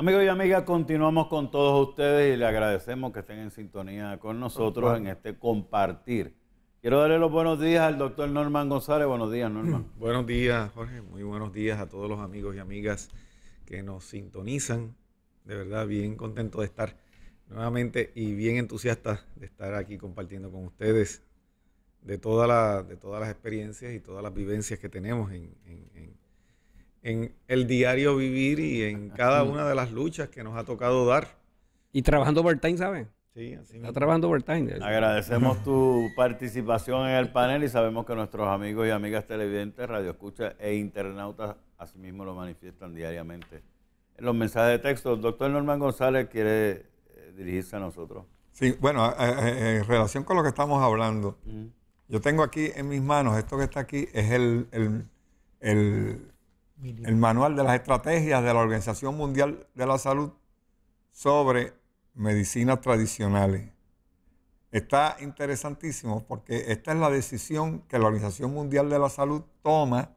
Amigos y amigas, continuamos con todos ustedes y le agradecemos que estén en sintonía con nosotros en este compartir. Quiero darle los buenos días al doctor Norman González. Buenos días, Norman. Buenos días, Jorge. Muy buenos días a todos los amigos y amigas que nos sintonizan. De verdad, bien contento de estar nuevamente y bien entusiasta de estar aquí compartiendo con ustedes de, todas las experiencias y todas las vivencias que tenemos en en el diario vivir y en cada una de las luchas que nos ha tocado dar. Y trabajando time, ¿sabes? Sí, así Está trabajando overtime. time. Agradecemos tu participación en el panel y sabemos que nuestros amigos y amigas televidentes, radioescuchas e internautas asimismo lo manifiestan diariamente. En los mensajes de texto, doctor Norman González quiere eh, dirigirse a nosotros. Sí, bueno, en relación con lo que estamos hablando, yo tengo aquí en mis manos, esto que está aquí es el, el el manual de las estrategias de la Organización Mundial de la Salud sobre medicinas tradicionales. Está interesantísimo porque esta es la decisión que la Organización Mundial de la Salud toma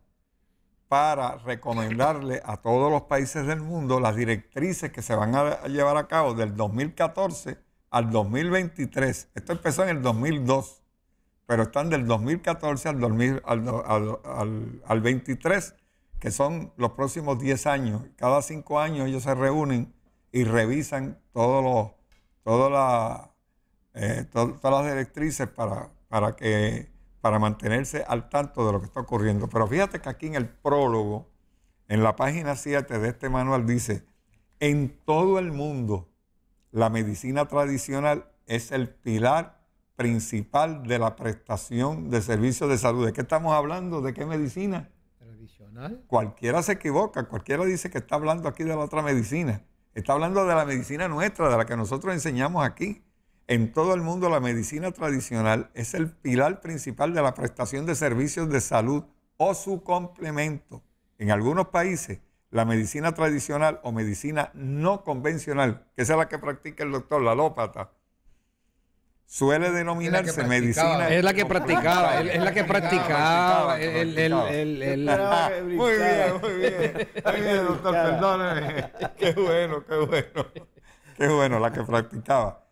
para recomendarle a todos los países del mundo las directrices que se van a llevar a cabo del 2014 al 2023. Esto empezó en el 2002, pero están del 2014 al, 2023 que son los próximos 10 años. Cada 5 años ellos se reúnen y revisan todos los, eh, todas las directrices para, para, que, para mantenerse al tanto de lo que está ocurriendo. Pero fíjate que aquí en el prólogo, en la página 7 de este manual dice, en todo el mundo la medicina tradicional es el pilar principal de la prestación de servicios de salud. ¿De qué estamos hablando? ¿De qué medicina? Cualquiera se equivoca, cualquiera dice que está hablando aquí de la otra medicina. Está hablando de la medicina nuestra, de la que nosotros enseñamos aquí. En todo el mundo la medicina tradicional es el pilar principal de la prestación de servicios de salud o su complemento. En algunos países la medicina tradicional o medicina no convencional, que es la que practica el doctor, la alópata, suele denominarse medicina. Es la que practicaba, ah, es la que practicaba. Muy bien, muy bien, muy bien, doctor, perdóneme. Qué bueno, qué bueno. Qué bueno, la que practicaba.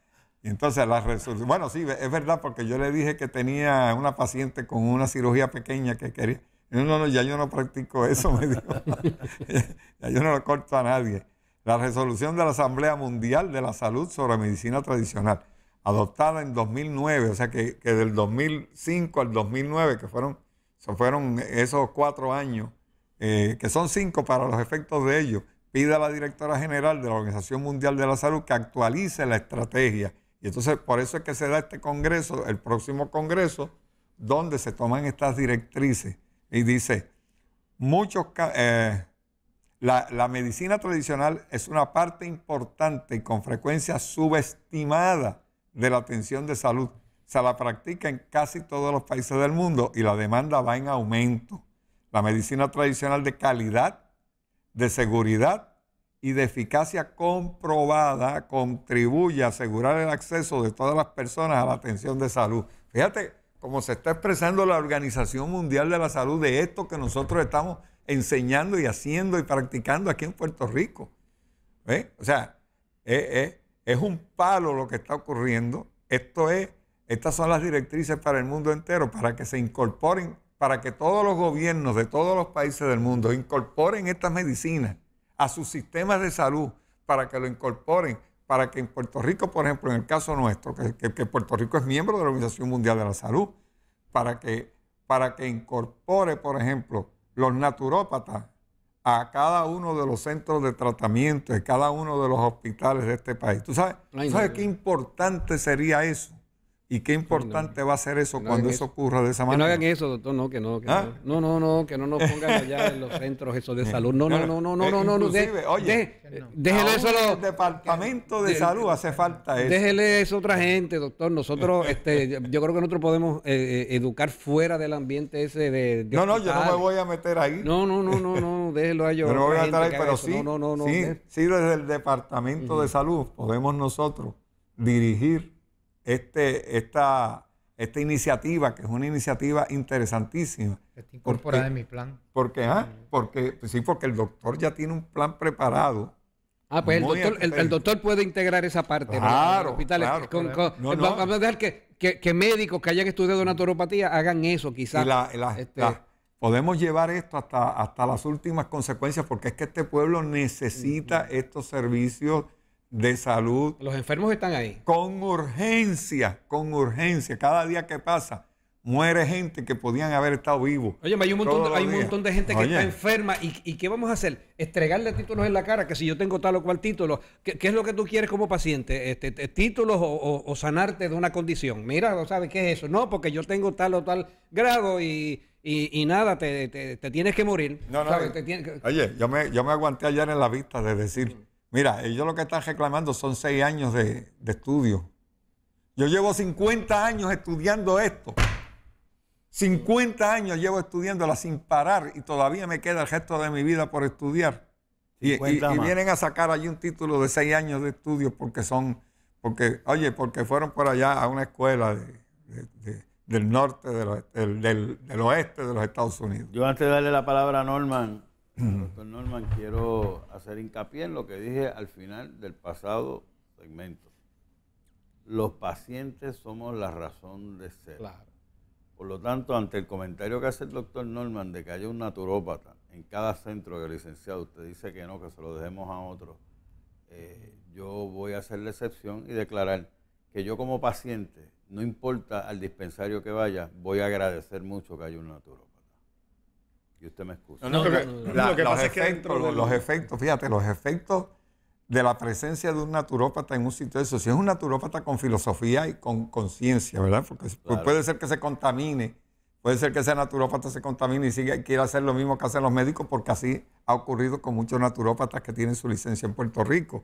Y entonces la resolución. Bueno, sí, es verdad, porque yo le dije que tenía una paciente con una cirugía pequeña que quería. No, no, ya yo no practico eso, me dijo. ya yo no lo corto a nadie. La resolución de la Asamblea Mundial de la Salud sobre Medicina Tradicional adoptada en 2009, o sea que, del 2005 al 2009, que fueron, fueron esos cuatro años, eh, que son cinco para los efectos de ello, pide a la directora general de la Organización Mundial de la Salud que actualice la estrategia. Y entonces por eso es que se da este congreso, el próximo congreso, donde se toman estas directrices. Y dice, muchos... Eh, la, la, medicina tradicional es una parte importante y con frecuencia subestimada de la atención de salud. Se la practica en casi todos los países del mundo y la demanda va en aumento. La medicina tradicional de calidad, de seguridad y de eficacia comprobada contribuye a asegurar el acceso de todas las personas a la atención de salud. Fíjate cómo se está expresando la Organización Mundial de la Salud de esto que nosotros estamos enseñando y haciendo y practicando aquí en Puerto Rico. ¿Eh? O sea, eh, eh es un palo lo que está ocurriendo. Esto es, estas son las directrices para el mundo entero, para que se incorporen, para que todos los gobiernos de todos los países del mundo incorporen estas medicinas a sus sistemas de salud, para que lo incorporen, para que en Puerto Rico, por ejemplo, en el caso nuestro, que, Puerto Rico es miembro de la Organización Mundial de la Salud, para que, para que incorpore, por ejemplo, los naturópatas a cada uno de los centros de tratamiento, de cada uno de los hospitales de este país. ¿Tú sabes, ¿tú sabes qué importante sería eso? Y qué importante va a ser eso cuando eso, ocurra de esa manera. no hagan eso, doctor, no, que no. Que no. no, no, que no nos pongan allá en los centros eso de salud. No, no, no, no, no, no, no. oye, déjele eso a los... departamento de, salud hace falta eso. Déjele eso a otra gente, doctor. Nosotros, este, yo creo que nosotros podemos educar fuera del ambiente ese de... no, no, yo no me voy a meter ahí. No, no, no, no, no, déjelo a yo. Pero voy a estar ahí, pero sí, sí, desde el departamento de salud podemos nosotros dirigir este, esta, esta iniciativa, que es una iniciativa interesantísima. Está incorporada en mi plan. Porque, ¿ah? porque, pues sí, porque el doctor ya tiene un plan preparado. Ah, pues el doctor, el, doctor, puede integrar esa parte. Claro, eh, claro Vamos a dejar que, que, médicos que hayan estudiado naturopatía hagan eso, quizás. Este, podemos llevar esto hasta, hasta las últimas consecuencias, porque es que este pueblo necesita estos servicios de salud. Los enfermos están ahí. Con urgencia, con urgencia. Cada día que pasa, muere gente que podían haber estado vivos. Oye, hay un montón, de, hay un montón de gente que está enferma. ¿Y, qué vamos a hacer? ¿Estregarle títulos en la cara? Que si yo tengo tal o cual título, ¿qué, es lo que tú quieres como paciente? Este, ¿Títulos o, sanarte de una condición? Mira, ¿sabes qué es eso? No, porque yo tengo tal o tal grado y... nada, te, tienes que morir. No, no, Oye, yo me, yo me aguanté allá en la vista de decir, Mira, ellos lo que están reclamando son seis años de, estudio. Yo llevo 50 años estudiando esto. 50 años llevo estudiándola sin parar y todavía me queda el resto de mi vida por estudiar. Y, vienen a sacar allí un título de seis años de estudio porque son, porque, oye, porque fueron por allá a una escuela del norte, del, del oeste de los Estados Unidos. Yo antes de darle la palabra a Norman, Doctor Norman, quiero hacer hincapié en lo que dije al final del pasado segmento. Los pacientes somos la razón de ser. Por lo tanto, ante el comentario que hace el doctor Norman de que haya un naturópata en cada centro de licenciado usted dice que no, que se lo dejemos a otro, eh, yo voy a hacer la excepción y declarar que yo como paciente, no importa al dispensario que vaya, voy a agradecer mucho que haya un naturópata. Y usted me excusa. que los efectos, los efectos, fíjate, los efectos de la presencia de un naturópata en un sitio de eso. Si es un naturópata con filosofía y con conciencia, ¿verdad? Porque puede ser que se contamine, puede ser que ese naturópata se contamine y siga, quiera hacer lo mismo que hacen los médicos, porque así ha ocurrido con muchos naturópatas que tienen su licencia en Puerto Rico.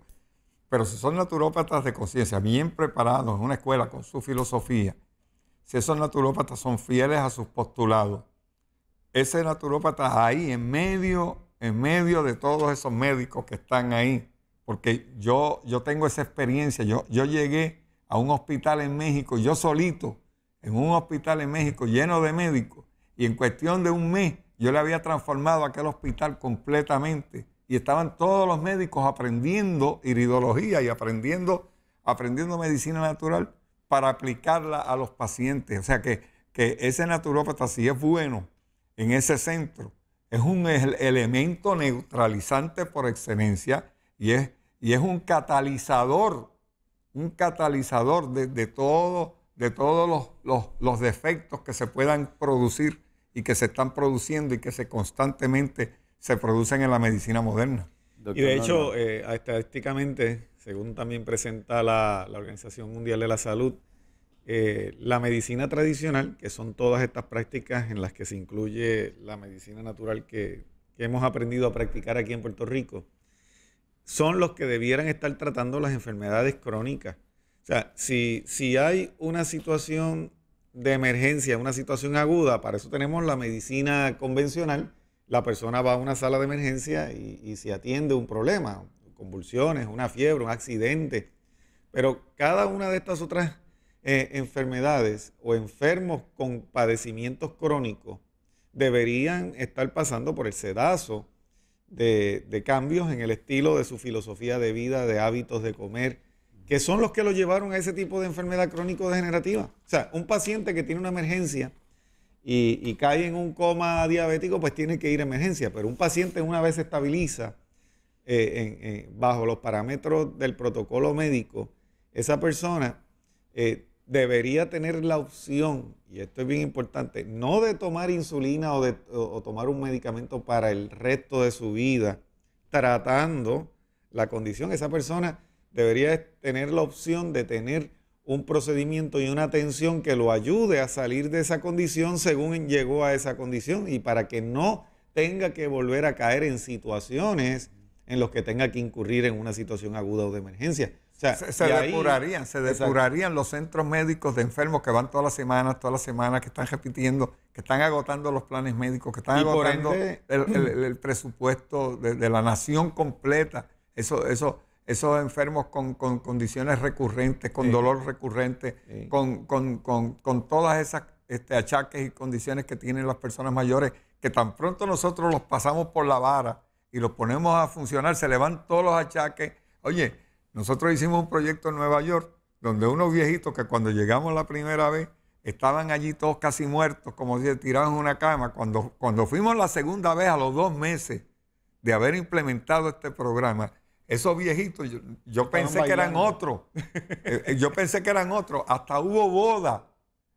Pero si son naturópatas de conciencia, bien preparados en una escuela con su filosofía, si esos naturópatas son fieles a sus postulados, ese naturópata ahí, en medio, en medio de todos esos médicos que están ahí, porque yo, yo tengo esa experiencia, yo, yo llegué a un hospital en México, yo solito, en un hospital en México lleno de médicos, y en cuestión de un mes yo le había transformado aquel hospital completamente, y estaban todos los médicos aprendiendo iridología y aprendiendo, aprendiendo medicina natural para aplicarla a los pacientes. O sea que, que ese naturópata, si es bueno, en ese centro. Es un elemento neutralizante por excelencia y es, y es un catalizador, un catalizador de, todo, de todos los, defectos que se puedan producir y que se están produciendo y que se constantemente se producen en la medicina moderna. y de hecho, eh, estadísticamente, según también presenta la, la, Organización Mundial de la Salud, eh, la medicina tradicional, que son todas estas prácticas en las que se incluye la medicina natural que, hemos aprendido a practicar aquí en Puerto Rico, son los que debieran estar tratando las enfermedades crónicas. O sea, si, si hay una situación de emergencia, una situación aguda, para eso tenemos la medicina convencional. La persona va a una sala de emergencia y se atiende un problema, convulsiones, una fiebre, un accidente. Pero cada una de estas otras eh, enfermedades o enfermos con padecimientos crónicos deberían estar pasando por el sedazo de, cambios en el estilo de su filosofía de vida, de hábitos de comer, que son los que lo llevaron a ese tipo de enfermedad crónico-degenerativa. O sea, un paciente que tiene una emergencia y, cae en un coma diabético, pues tiene que ir a emergencia. Pero un paciente una vez estabiliza eh, bajo los parámetros del protocolo médico, esa persona eh, debería tener la opción, y esto es bien importante, no de tomar insulina o, de, tomar un medicamento para el resto de su vida, tratando la condición, esa persona debería tener la opción de tener un procedimiento y una atención que lo ayude a salir de esa condición según llegó a esa condición y para que no tenga que volver a caer en situaciones en las que tenga que incurrir en una situación aguda o de emergencia se, depurarían, se depurarían los centros médicos de enfermos que van todas las semanas, todas las semanas, que están repitiendo, que están agotando los planes médicos, que están agotando mm. el, presupuesto de, la nación completa. esos enfermos con, condiciones recurrentes, con dolor recurrente, con, todas esas este, achaques y condiciones que tienen las personas mayores, que tan pronto nosotros los pasamos por la vara y los ponemos a funcionar, se le van todos los achaques. Oye, nosotros hicimos un proyecto en Nueva York donde unos viejitos que cuando llegamos la primera vez estaban allí todos casi muertos, como si tirados en una cama. Cuando, cuando fuimos la segunda vez, a los dos meses de haber implementado este programa, esos viejitos, yo, pensé que eran otros. Eh, eh, yo pensé que eran otros. Hasta hubo boda.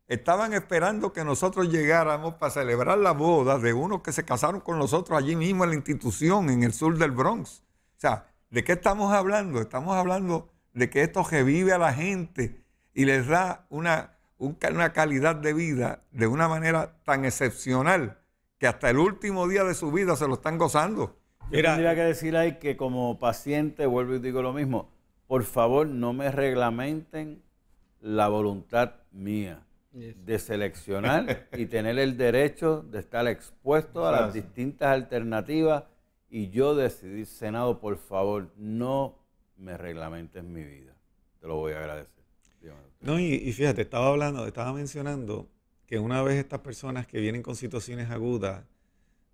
Estaban esperando que nosotros llegáramos para celebrar la boda de unos que se casaron con nosotros allí mismo en la institución, en el sur del Bronx. O sea, ¿De qué estamos hablando? Estamos hablando de que esto revive a la gente y les da una, una calidad de vida de una manera tan excepcional que hasta el último día de su vida se lo están gozando. Mira, Yo tendría que eh, decir ahí que como paciente, vuelvo y digo lo mismo, por favor no me reglamenten la voluntad mía de seleccionar y tener el derecho de estar expuesto a las distintas alternativas y yo decidí, Senado, por favor, no me reglamentes mi vida. Te lo voy a agradecer. No, y, fíjate, estaba hablando, estaba mencionando que una vez estas personas que vienen con situaciones agudas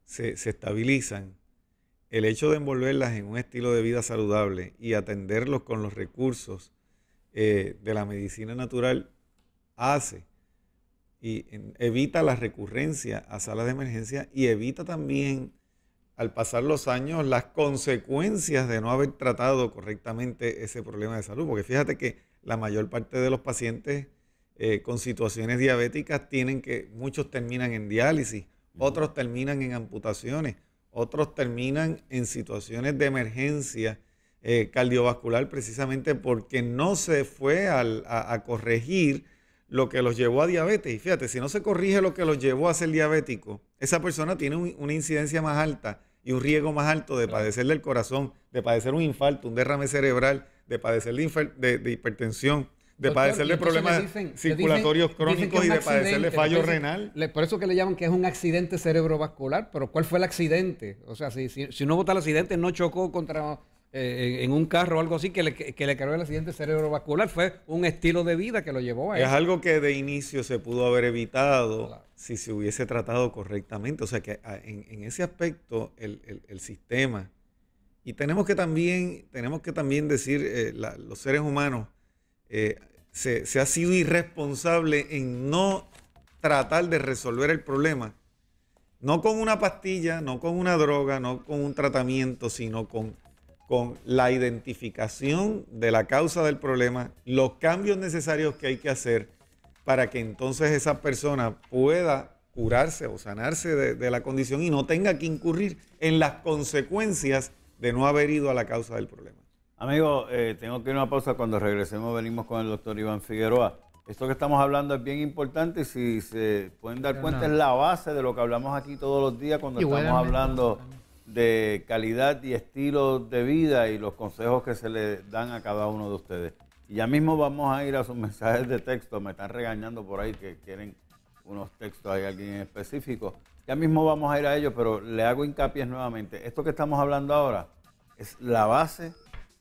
se, estabilizan, el hecho de envolverlas en un estilo de vida saludable y atenderlos con los recursos eh, de la medicina natural hace y evita la recurrencia a salas de emergencia y evita también al pasar los años las consecuencias de no haber tratado correctamente ese problema de salud. Porque fíjate que la mayor parte de los pacientes eh, con situaciones diabéticas tienen que, muchos terminan en diálisis, otros terminan en amputaciones, otros terminan en situaciones de emergencia eh, cardiovascular precisamente porque no se fue a corregir lo que los llevó a diabetes. Y fíjate, si no se corrige lo que los llevó a ser diabético, esa persona tiene una incidencia más alta y un riesgo más alto de padecer del corazón, de padecer un infarto, un derrame cerebral, de padecer de, hipertensión, de padecerle pues padecer de problemas circulatorios crónicos y de padecer de fallo renal. por eso que le llaman que es un accidente cerebrovascular, pero ¿cuál fue el accidente? O sea, si, si, no votó el accidente, no chocó contra eh, en un carro o algo así que le, que le creó el accidente cerebrovascular. Fue un estilo de vida que lo llevó a es eso. Es algo que de inicio se pudo haber evitado si se hubiese tratado correctamente. O sea que ah, en, ese aspecto el, sistema... Y tenemos que también, tenemos que también decir, eh, los seres humanos, eh, se, se, ha sido irresponsable en no tratar de resolver el problema. No con una pastilla, no con una droga, no con un tratamiento, sino con con la identificación de la causa del problema, los cambios necesarios que hay que hacer para que entonces esa persona pueda curarse o sanarse de, la condición y no tenga que incurrir en las consecuencias de no haber ido a la causa del problema. Amigo, eh, tengo que ir a una pausa. Cuando regresemos venimos con el doctor Iván Figueroa. Esto que estamos hablando es bien importante si se pueden dar cuenta es la base de lo que hablamos aquí todos los días cuando estamos hablando de calidad y estilo de vida y los consejos que se le dan a cada uno de ustedes. Y ya mismo vamos a ir a sus mensajes de texto. Me están regañando por ahí que quieren unos textos, hay alguien en específico. Ya mismo vamos a ir a ellos, pero le hago hincapié nuevamente. Esto que estamos hablando ahora es la base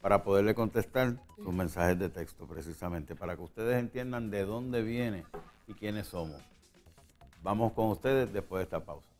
para poderle contestar sus mensajes de texto, precisamente, para que ustedes entiendan de dónde viene y quiénes somos. Vamos con ustedes después de esta pausa.